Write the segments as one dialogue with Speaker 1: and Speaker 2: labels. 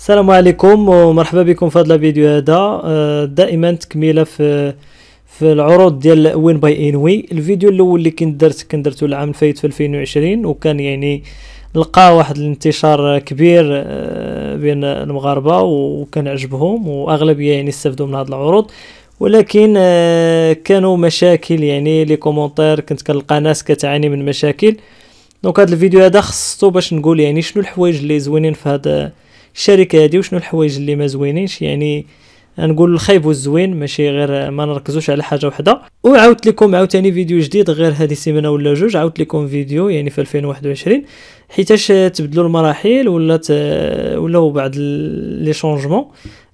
Speaker 1: السلام عليكم ومرحبا بكم في هذا الفيديو هذا آه، دائما تكمله في في العروض ديال وين باي انوي الفيديو الاول اللي كنت درت كنت درته العام الفايت في 2020 وكان يعني لقى واحد الانتشار كبير آه، بين المغاربه وكان عجبهم واغلبيه يعني استفدوا من هذه العروض ولكن آه، كانوا مشاكل يعني لي كومونتير كنت كنلقى ناس كتعاني من مشاكل دونك هذا الفيديو هذا خصتو باش نقول يعني شنو الحوايج اللي زوينين في هذا الشركه هذه وشنو الحوايج اللي ما زوينينش يعني نقول الخايب والزوين ماشي غير ما نركزوش على حاجه وحده وعاودت لكم عاوتاني فيديو جديد غير هذه السيمانه ولا جوج عاودت لكم فيديو يعني في 2021 حيتاش تبدلوا المراحل ولا ولاو بعض لي شونجمون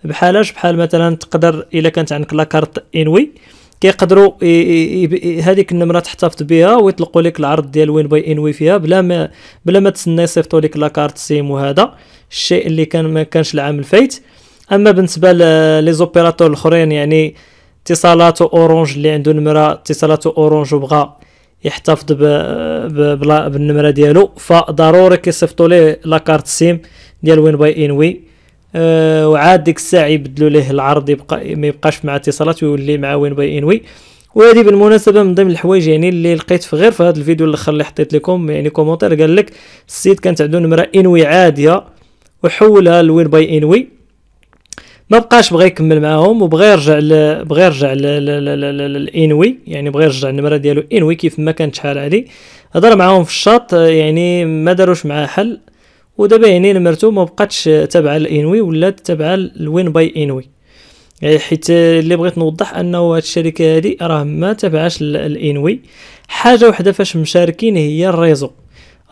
Speaker 1: بحالاش بحال مثلا تقدر الا كانت عندك لاكارت انوي كيقدروا هذيك النمره تحتفظ بها ويطلقوا لك العرض ديال وين باي انوي فيها بلا ما بلا ما تسنى يصيفطوا لك لاكارت سيم وهذا الشيء اللي كان ما كانش العام الفايت اما بالنسبه لي زوبيراتور الاخرين يعني اتصالات اورانج اللي عنده نمره اتصالات اورانج وبغى يحتفظ ب... ب... بالنمره ديالو فضروري كيصيفطوا ليه لاكارت سيم ديال وين باي انوي أه، وعاد ديك الساعه يبدلوا ليه العرض يبقى ما يبقاش مع اتصالات ويولي مع وين باي انوي وهذه بالمناسبه من ضمن الحوايج يعني اللي لقيت في غير في هذا الفيديو الاخر اللي حطيت لكم يعني كومونتير قال لك السيت كانت عنده نمره انوي عاديه وحولها لوين باي انوي ما بقاش بغى يكمل معاهم وبغى يرجع ل... بغى يرجع للانوي يعني بغى يرجع النمره ديالو انوي كيف ما كانت شحال هادي هضر معاهم في الشاط يعني ما داروش معاه حل ودابا يعني نمرتو ما بقاتش تابعه للانوي ولات تابعه لوين باي انوي يعني حيت اللي بغيت نوضح انه هاد الشركه هادي راه ما تابعاش لانوي حاجه وحده فاش مشاركين هي الريزو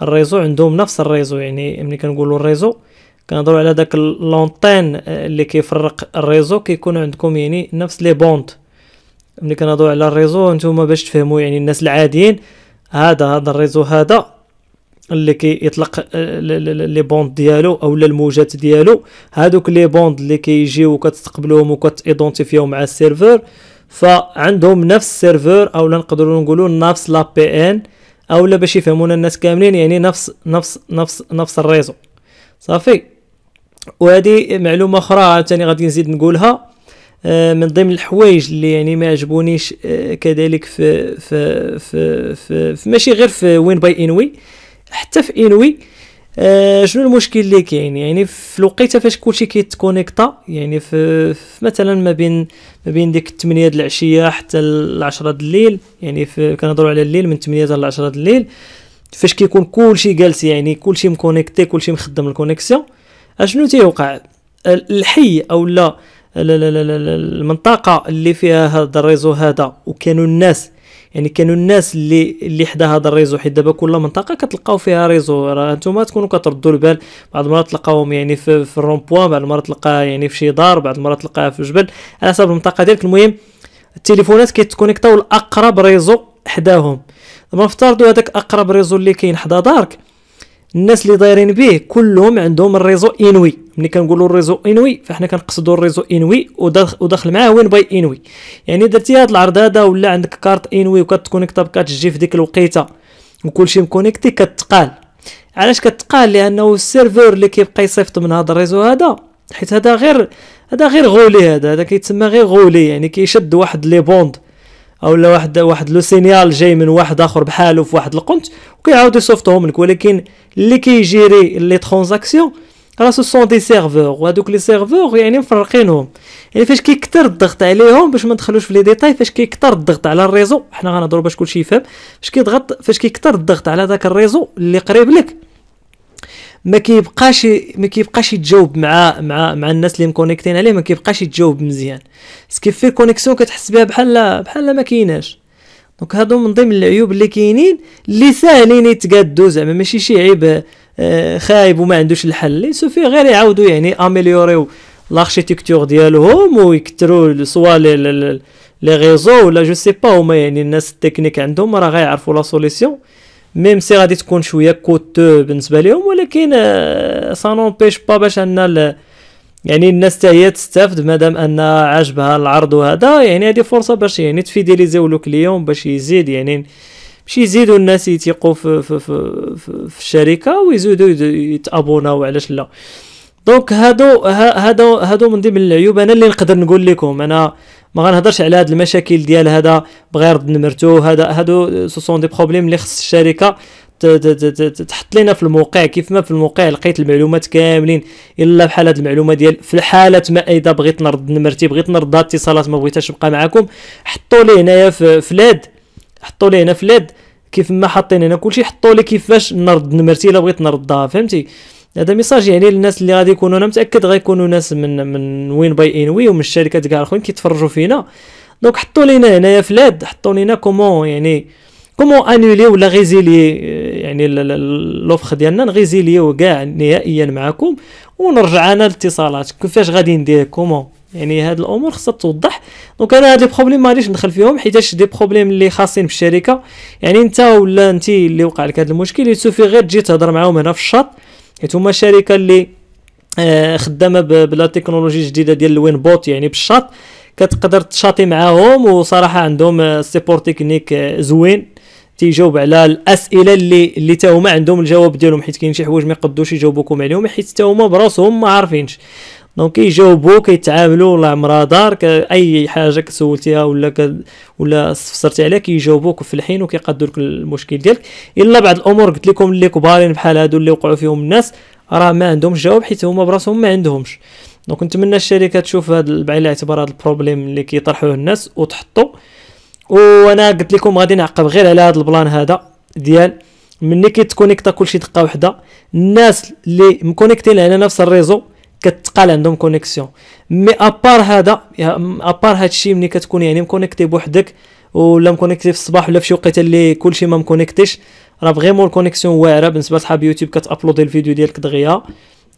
Speaker 1: الريزو عندهم نفس الريزو يعني ملي كنقولوا الريزو كنهضروا على داك لونتين اللي كيفرق الريزو كيكون عندكم يعني نفس لي بوند ملي كنهضروا على الريزو نتوما باش تفهموا يعني الناس العاديين هذا هذا الريزو هذا اللي كيطلق آه، لي بوند ديالو اولا الموجات ديالو هادوك لي بوند اللي كيجيو وكتستقبلهم وكتيدونتيفيو مع السيرفر فعندهم نفس السيرفر اولا نقدروا نقولوا نفس لا بي ان اولا باش يفهمونا الناس كاملين يعني نفس نفس نفس نفس الريزو صافي وهذه معلومه اخرى عاوتاني غادي نزيد نقولها آه، من ضمن الحوايج اللي يعني ما عجبونيش آه، كذلك في في في, في, في ماشي غير في وين باي انوي حتى في انوي آه شنو المشكل اللي كاين يعني في الوقيته فاش كلشي كيتكونيكتا يعني في, في مثلا ما بين ما بين ديك 8 د العشيه حتى ل 10 د الليل يعني كنهضروا على الليل من 8 حتى ل 10 د الليل فاش كيكون كلشي جالس يعني كلشي مكونيكتي كلشي مخدم الكونيكسيون اشنو تيوقع الحي او لا المنطقه اللي فيها هذا الريزو هذا وكانوا الناس يعني كانوا الناس اللي اللي حدا هذا الريزو حيت دابا كل منطقه كتلقاو فيها ريزو راه انتم تكونوا كتردوا البال بعض المرات تلقاوهم يعني في, في الرومبوان بعض المرات تلقاها يعني في شي دار بعض المرات تلقاها في جبل على حسب المنطقه ديالك المهم التليفونات كيتكونيكتاو لاقرب ريزو حداهم ما نفترضوا هذاك اقرب ريزو اللي كاين حدا دارك الناس اللي دايرين به كلهم عندهم الريزو انوي ملي كنقولوا الريزو انوي فاحنا كنقصدوا الريزو انوي وداخل معاه وين باي انوي يعني درتي هاد العرض هذا ولا عندك كارت انوي وكتكونيكتا جي في ديك الوقيته وكلشي مكونيكتي كتقال علاش كتقال لانه السيرفور اللي كيبقى يصيفط من هذا الريزو هذا حيت هذا غير هذا غير غولي هذا هذا كيتسمى غير غولي يعني كيشد واحد لي بوند او لا واحد واحد لو سينيال جاي من واحد اخر بحاله في واحد القنت وكيعاود يصوفطهم لك ولكن اللي كيجيري لي ترانزاكسيون راه سو سون دي سيرفور وهذوك لي سيرفور يعني مفرقينهم يعني فاش كيكثر الضغط عليهم باش ما ندخلوش في لي ديتاي فاش كيكثر الضغط على الريزو حنا غنهضروا باش كلشي يفهم فاش كيضغط فاش كيكثر الضغط على ذاك الريزو اللي قريب لك ما كيبقاش ما كيبقاش يتجاوب مع مع مع الناس اللي مكونيكتين عليه ما كيبقاش يتجاوب مزيان في الكونيكسيون كتحس بها بحال بحال ما كايناش دونك هادو من ضمن العيوب اللي كاينين اللي ساهلين يتقادو زعما ماشي شي عيب آه، خايب وما عندوش الحل لي سوفي غير يعاودوا يعني اميليوريو لاركتيكتور ديالهم ويكثروا سوا لي ريزو ولا جو سي با هما يعني الناس التكنيك عندهم راه غيعرفوا لا سوليسيون ميم سي غادي تكون شويه كوتو بالنسبه لهم ولكن بيش آه، با باش ان يعني الناس حتى هي تستافد مادام ان عجبها العرض وهذا يعني هذه فرصه باش يعني تفيديليزيو لو كليون باش يزيد يعني باش يزيدوا الناس يثيقوا في, في, في, في, الشركه ويزيدوا يتابوناو علاش لا دونك هادو هادو هادو من ضمن العيوب انا اللي نقدر نقول لكم انا ما غنهضرش على هاد المشاكل ديال هذا بغير نمرتو هذا هادو سو سون دي بروبليم اللي خص الشركه تحط لنا في الموقع كيف ما في الموقع لقيت المعلومات كاملين الا بحال هاد المعلومه ديال في الحاله ما اذا بغيت نرد نمرتي بغيت نرد اتصالات ما بغيتهاش نبقى معكم حطوا لي هنايا في ليد حطوا لي هنا في ليد كيف ما حاطين هنا كلشي حطوا لي كيفاش نرد نمرتي الا بغيت نردها فهمتي هذا ميساج يعني للناس اللي غادي يكونوا انا متاكد غيكونوا ناس من من وين باي ان وي ومن الشركات كاع الاخرين كيتفرجوا فينا دونك حطوا لينا هنايا في لاد حطوا لينا كومون يعني كومون انولي ولا غيزيلي آه، يعني لوفخ ديالنا نغيزيليو كاع نهائيا معاكم ونرجع انا الاتصالات كيفاش غادي ندير كومون يعني هاد الامور خصها توضح دونك انا هاد لي بروبليم ما غاديش ندخل فيهم حيتاش دي بروبليم اللي خاصين بالشركه يعني انت ولا انت اللي وقع لك هاد المشكل يسوفي غير تجي تهضر معاهم هنا في الشاط حيت هما شركه اللي آه، خدامه بلا تكنولوجي جديده ديال الوين بوت يعني بالشاط كتقدر تشاطي معاهم وصراحه عندهم سيبور آه، تكنيك آه، زوين تيجاوب على الاسئله اللي اللي تا هما عندهم الجواب ديالهم حيت كاين شي حوايج ما يقدوش يجاوبوكم عليهم حيت تا هما براسهم ما عارفينش دونك كيجاوبو كيتعاملوا ولا دارك اي حاجه كسولتيها ولا ك... ولا استفسرتي عليها كيجاوبوك في الحين وكيقادوا لك المشكل ديالك الا بعض الامور قلت لكم اللي كبارين بحال هادو اللي وقعوا فيهم الناس راه ما عندهمش جواب حيت هما براسهم ما عندهمش دونك نتمنى الشركه تشوف هذا بعين الاعتبار هذا البروبليم اللي كيطرحوه الناس وتحطو وانا قلت لكم غادي نعقب غير على هذا البلان هذا ديال ملي كيتكونيكتا كلشي دقه واحده الناس اللي مكونيكتين على نفس الريزو كتقال عندهم كونيكسيون مي ابار هذا ابار هادشي ملي كتكون يعني مكونيكتي بوحدك ولا مكونيكتي في الصباح ولا في شي وقيته اللي كلشي ما مكونيكتيش راه فريمون الكونيكسيون واعره بالنسبه لصحاب يوتيوب كتابلودي الفيديو ديالك دغيا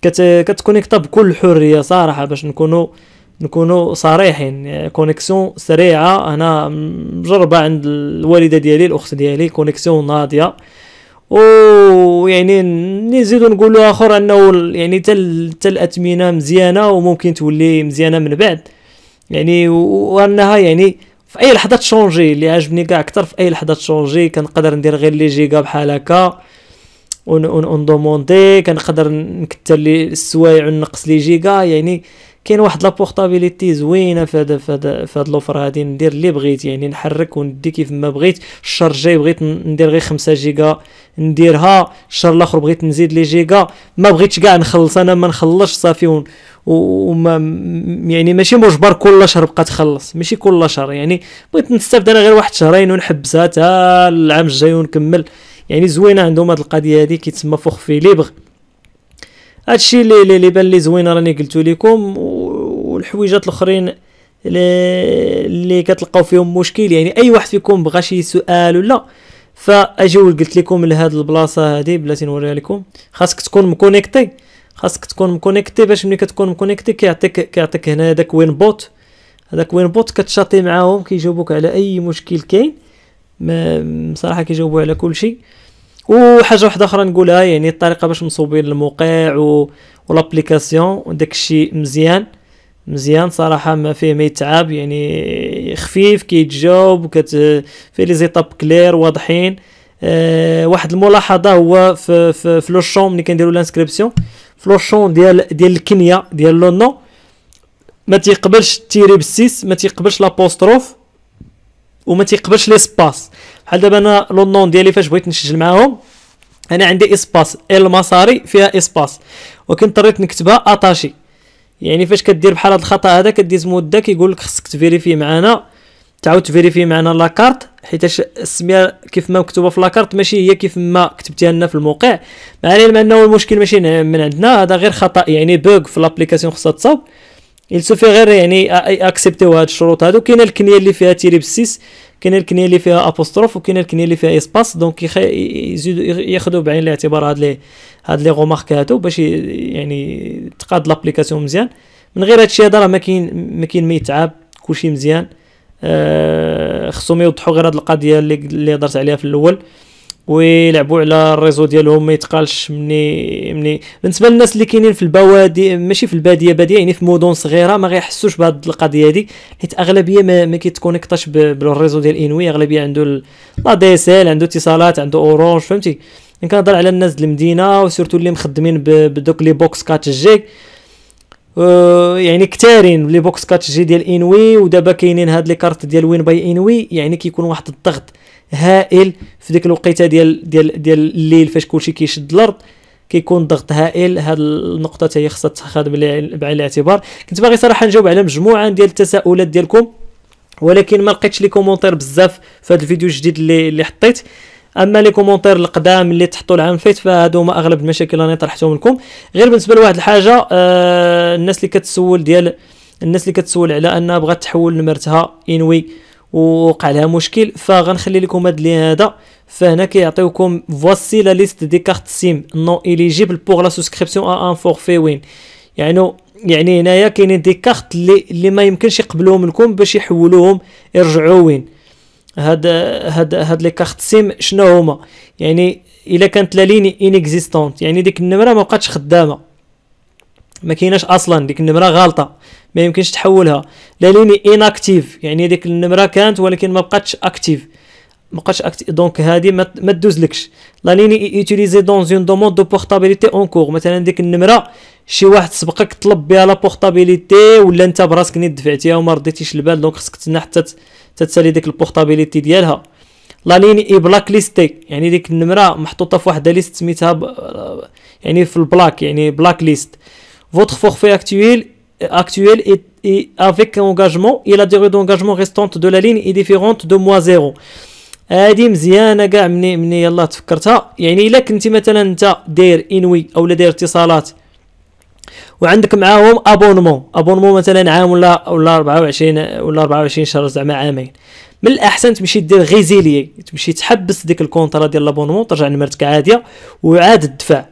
Speaker 1: كت كتكونيكتا بكل حريه صراحه باش نكونوا نكونوا صريحين كونيكسيون سريعه انا مجربه عند الوالده ديالي الاخت ديالي كونيكسيون ناضيه يعني نزيد نقولوا اخر انه يعني حتى الاثمنه مزيانه وممكن تولي مزيانه من بعد يعني وانها يعني في اي لحظه تشونجي اللي عجبني كاع اكثر في اي لحظه تشونجي كنقدر ندير غير لي جيجا بحال هكا وندوموندي كنقدر نكثر لي السوايع ونقص لي جيجا يعني كاين واحد لابورتابيليتي زوينه في هذا في هذا في هذا لوفر هادي ندير اللي بغيت يعني نحرك وندي كيف ما بغيت الشهر الجاي بغيت ندير غير 5 جيجا نديرها الشهر الاخر بغيت نزيد لي جيجا ما بغيتش كاع نخلص انا ما نخلصش صافي وما يعني ماشي مجبر كل شهر بقى تخلص ماشي كل شهر يعني بغيت نستافد انا غير واحد شهرين ونحبسها حتى العام الجاي ونكمل يعني زوينه عندهم هاد القضيه هادي كيتسمى فوخ في ليبغ هادشي اللي اللي بان لي زوين راني قلتو لكم والحويجات الاخرين اللي كتلقاو فيهم مشكل يعني اي واحد فيكم بغى شي سؤال ولا فاجيو قلت لكم لهاد البلاصه هادي بلاتي نوريها لكم خاصك تكون مكونيكتي خاصك تكون مكونيكتي باش ملي كتكون مكونيكتي كيعطيك كيعطيك هنا داك وين بوت هذاك وين بوت كتشاطي معاهم كيجاوبوك على اي مشكل كاين بصراحه كيجاوبوا على كل شيء وحاجه واحده اخرى نقولها يعني الطريقه باش مصوبين الموقع و... والابليكاسيون وداك الشيء مزيان مزيان صراحه ما فيه ما يتعب يعني خفيف كيتجاوب وكت في لي زيتاب كلير واضحين أه واحد الملاحظه هو في في, في لو شون ملي كنديرو لانسكريبسيون في لو شون ديال ديال الكنيه ديال لو نو ما تيقبلش تيري بالسيس ما تيقبلش لابوستروف وما تيقبلش لي سباس بحال دابا انا لو نون ديالي فاش بغيت نسجل معاهم انا عندي اسباس المصاري فيها اسباس ولكن اضطريت نكتبها اتاشي يعني فاش كدير بحال هذا الخطا هذا كديز مده كيقول لك خصك تفيريفي معنا تعاود تفيريفي معنا لاكارت حيتاش السميه كيف ما مكتوبه في لاكارت ماشي هي كيف ما كتبتيها لنا في الموقع مع العلم انه المشكل ماشي من عندنا هذا غير خطا يعني بوغ في لابليكاسيون خصها تصاوب في غير يعني اكسبتيو هاد الشروط هادو كاينه الكنيه اللي فيها تيريب 6 كاين الكنيه اللي فيها ابوستروف وكاين الكنيه اللي فيها اسباس دونك يزيدوا ياخذوا بعين الاعتبار هاد لي هاد لي غومارك هادو باش يعني تقاد لابليكاسيون مزيان من غير هادشي هذا راه ما كاين ما كاين ما يتعاب كلشي مزيان آه خصهم يوضحوا غير هاد القضيه اللي اللي هضرت عليها في الاول ويلعبوا على الريزو ديالهم ما يتقالش مني مني بالنسبه للناس اللي كاينين في البوادي ماشي في الباديه باديه يعني في مدن صغيره ما غيحسوش بهاد القضيه هادي حيت اغلبيه ما, ما كيتكونيكطاش بالريزو ديال انوي اغلبيه عنده لا دي اس ال عنده اتصالات عنده اورانج فهمتي كنهضر على الناس ديال المدينه وسورتو اللي مخدمين بدوك لي بوكس كات جي أه، يعني كثارين لي بوكس كات جي ديال انوي ودابا كاينين هاد لي كارت ديال وين باي انوي يعني كيكون واحد الضغط هائل في ديك الوقيته ديال ديال ديال الليل فاش كلشي كيشد الارض كيكون ضغط هائل هاد النقطه حتى هي خاصها تاخذ بعين الاعتبار كنت باغي صراحه نجاوب على مجموعه ديال التساؤلات ديالكم ولكن ما لقيتش لي كومونتير بزاف في هذا الفيديو الجديد اللي اللي حطيت اما لي كومونتير القدام اللي تحطوا العام فات فهادو هما اغلب المشاكل اللي طرحتهم لكم غير بالنسبه لواحد الحاجه آه الناس اللي كتسول ديال الناس اللي كتسول على انها بغات تحول لمرتها انوي ووقع لها مشكل فغنخلي لكم هاد اللي هذا فهنا كيعطيوكم فواسي لا ليست دي كارت سيم نو اليجيبل بوغ لا سوسكريبسيون ا ان فورفي وين يعني يعني هنايا كاينين دي كارت اللي اللي ما يمكنش يقبلوهم لكم باش يحولوهم يرجعوا وين هاد هاد هاد لي كارت سيم شنو هما يعني الا كانت لا ليني انيكزيستونت يعني ديك النمره ما بقاتش خدامه ما كايناش اصلا ديك النمره غالطه ما يمكنش تحولها لا ليني اناكتيف يعني ديك النمره كانت ولكن ما بقاتش اكتيف ما بقاتش اكتيف دونك هادي ما تدوزلكش لا ليني ايتيليزي دون اون دوموند دو بورتابيليتي اون كور مثلا ديك النمره شي واحد سبقك طلب بها لا بورتابيليتي ولا انت براسك نيت دفعتيها وما رديتيش البال دونك خصك تسنى حتى تتسالي ديك البورتابيليتي ديالها لا ليني اي بلاك ليستي يعني ديك النمره محطوطه في واحد ليست سميتها يعني في البلاك يعني بلاك ليست Votre forfait actuel, actuel est, est avec un engagement et la durée d'engagement restante de la ligne est différente de moins zéro. هادي مزيانه كاع مني مني يلا تفكرتها يعني الا كنتي مثلا انت داير انوي او لا داير اتصالات وعندك معاهم ابونمون ابونمون مثلا عام ولا ولا 24 ولا 24 شهر زعما عامين من الاحسن تمشي دير غيزيلي تمشي تحبس ديك الكونطرا ديال لابونمون ترجع نمرتك عاديه وعاد الدفع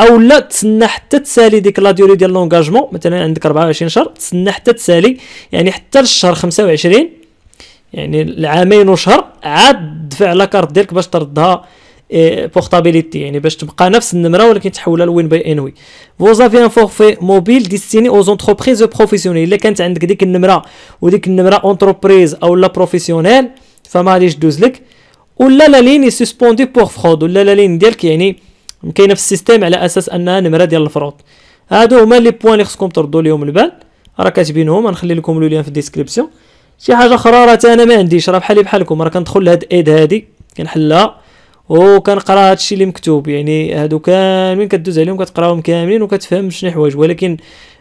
Speaker 1: او لا تسنى حتى تسالي ديك لا ديوري ديال لونغاجمون مثلا عندك 24 شهر تسنى حتى تسالي يعني حتى للشهر 25 يعني العامين وشهر عاد دفع لا كارت ديالك باش تردها بورتابيليتي آه، يعني باش تبقى نفس النمره ولكن تحولها لوين باي انوي فوزافي ان فورفي موبيل ديستيني او زونتربريز بروفيسيونيل الا كانت عندك ديك النمره وديك النمره اونتربريز او لا بروفيسيونيل فما غاديش دوز لك ولا لا ليني سسبوندي بور فرود ولا لا ليني ديالك يعني كاينه في السيستيم على اساس انها نمره ديال الفروض هادو هما لي بوين اللي خصكم تردوا ليهم البال راه كاتبينهم غنخلي لكم لو لين في الديسكريبسيون شي حاجه اخرى راه انا ما عنديش راه بحالي بحالكم راه كندخل لهاد ايد هادي كنحلها وكنقرا هادشي اللي مكتوب يعني هادو كاملين كدوز عليهم كتقراهم كاملين وكتفهم شنو حوايج ولكن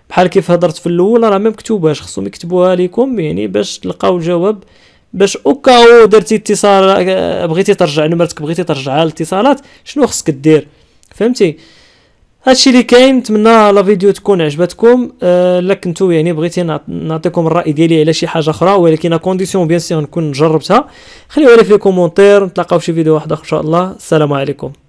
Speaker 1: بحال كيف هضرت في الاول راه ما مكتوباش خصهم يكتبوها لكم يعني باش تلقاو الجواب باش اوكاو درتي اتصال بغيتي ترجع نمرتك بغيتي ترجعها للاتصالات شنو خصك دير فهمتي هادشي اللي كاين نتمنى لا فيديو تكون عجبتكم الا أه كنتو يعني بغيتي نعطيكم الراي ديالي على شي حاجه اخرى ولكن كونديسيون بيان سيغ نكون جربتها خليوها لي في لي كومونتير نتلاقاو في شي فيديو واحد اخر ان شاء الله السلام عليكم